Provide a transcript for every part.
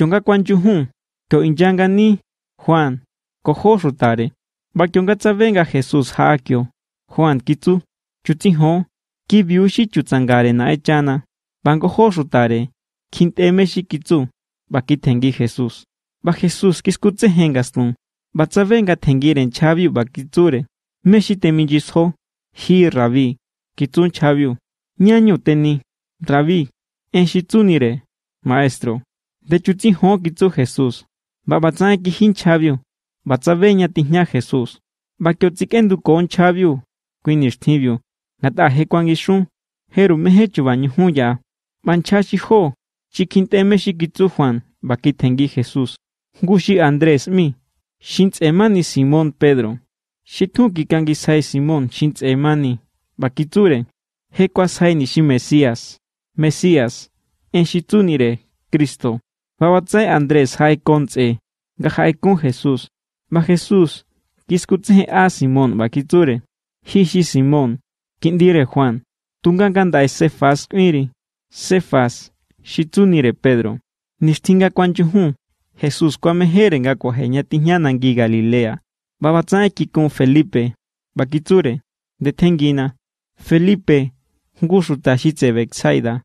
Yonkakuanyujun tyo'inyanga injangani, Juan kojó xutare venga Jesus hakyo, Juan kitsu chuchinho chutsangare nae naechana Ban bankojó rutare, kjint'eme kitsu Bakitengi Jesús ba Jesus Hengastun hengastun, ba venga chaviu en chavi hir teminyisjó ji ravi. kitsun chavi. ñañu tení rabí en maestro de ho Gitu Jesús. Babatzá equijín chaviu. Batzabeña Jesus Jesús. Bakiotsikendu kon chaviu. Kuinirtiviu. Ngatá jekuan huya, Nata mejechu ho, Banchaxi jo. Chikinteme xikitsú Juan. bakitengi Jesús. Gushi Andrés mi. emani Simón Pedro. Xitjún sai Simón Bakiture Bakitsure. ni si Mesías. Mesías. nire Cristo. Babatse Andrés jaikontse, gajaikon Jesús. Ba Jesús, kiskutse a Simón kiture, Simon Simón, kindire Juan. Tungangandai sefas miri. sefas shitsunire Pedro. Nistinga kwanchuhun. Jesús kwamejere ngakuajeña tiñanangui Galilea. Babatsae kikon Felipe, De Tengina, Felipe, gusuta shitse beksaida.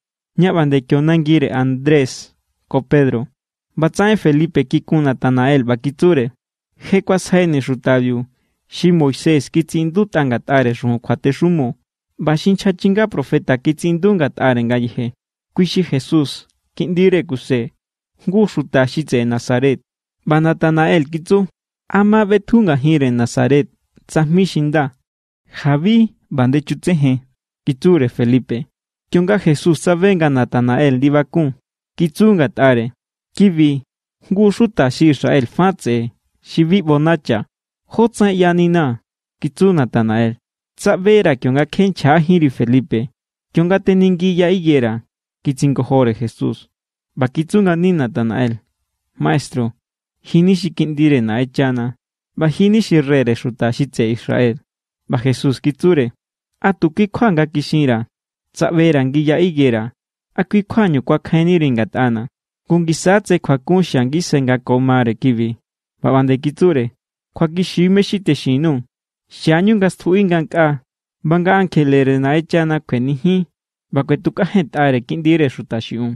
kionangire Andrés. Pedro. Batzae Felipe kiku Natanael Bakiture. Jecuas jaene rutaviu. si Moisés kitzindutangat are chinga profeta kitsindungatare aren galleje. Kuishi Jesús, kindire kuse. Gu ruta shitze Nazaret. Banatanael kitzu. Ama betunga hire Nazaret. Tzahmishinda. Javi bandechutzeje. Kiture Felipe. Kionga Jesús sabenga Natanael divakun. Kitsungatare, kivi gushuta shisha Israel fatse Shivi bonacha Hotsa yanina kitsuna Tanael, tsabera kionga kencha hiri Felipe kionga higuera, kitsingo jore Jesús bakitsunga nina tanael, maestro hinishi xikindire na echana ba jini Israel ba Jesús kitsure atuki kjuanga kishira, tsabera nguilla higuera. kwa kainiri ngat'ana, kunkisatse kjuakunxan ngise nga komare kivi, kiture, kwa kishime shite nga stjui nga nk'a banga angelere naechana kjuenijín ba'kuetuk'ajen t'are kindire xuta xi'un.